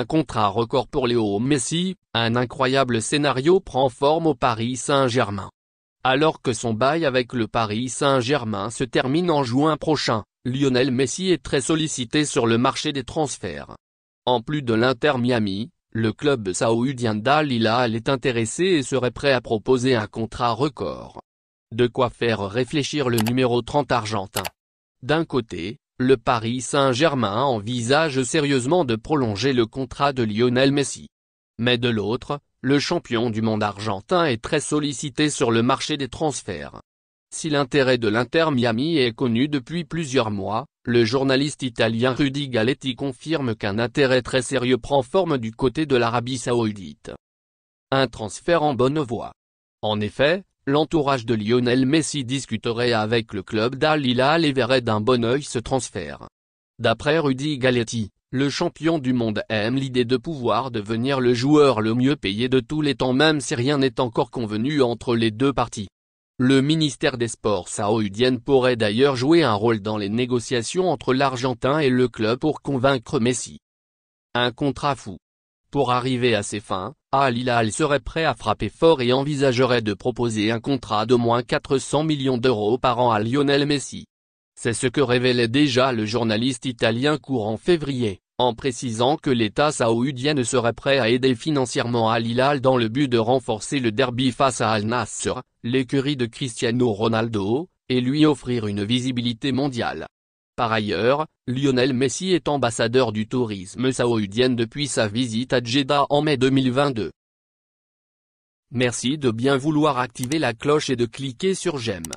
un contrat record pour Léo Messi, un incroyable scénario prend forme au Paris Saint-Germain. Alors que son bail avec le Paris Saint-Germain se termine en juin prochain, Lionel Messi est très sollicité sur le marché des transferts. En plus de l'Inter Miami, le club saoudien Dal est intéressé et serait prêt à proposer un contrat record. De quoi faire réfléchir le numéro 30 argentin. D'un côté, le Paris Saint-Germain envisage sérieusement de prolonger le contrat de Lionel Messi. Mais de l'autre, le champion du monde argentin est très sollicité sur le marché des transferts. Si l'intérêt de l'Inter Miami est connu depuis plusieurs mois, le journaliste italien Rudy Galetti confirme qu'un intérêt très sérieux prend forme du côté de l'Arabie Saoudite. Un transfert en bonne voie. En effet, l'entourage de Lionel Messi discuterait avec le club d'Al Hilal et verrait d'un bon œil ce transfert. D'après Rudy Galetti, le champion du monde aime l'idée de pouvoir devenir le joueur le mieux payé de tous les temps même si rien n'est encore convenu entre les deux parties. Le ministère des Sports saoudien pourrait d'ailleurs jouer un rôle dans les négociations entre l'Argentin et le club pour convaincre Messi. Un contrat fou. Pour arriver à ses fins, Al Hilal serait prêt à frapper fort et envisagerait de proposer un contrat d'au moins 400 millions d'euros par an à Lionel Messi. C'est ce que révélait déjà le journaliste italien courant février, en précisant que l'État saoudienne serait prêt à aider financièrement Al Hilal dans le but de renforcer le derby face à Al Nassr, l'écurie de Cristiano Ronaldo, et lui offrir une visibilité mondiale. Par ailleurs, Lionel Messi est ambassadeur du tourisme saoudien depuis sa visite à Jeddah en mai 2022. Merci de bien vouloir activer la cloche et de cliquer sur j'aime.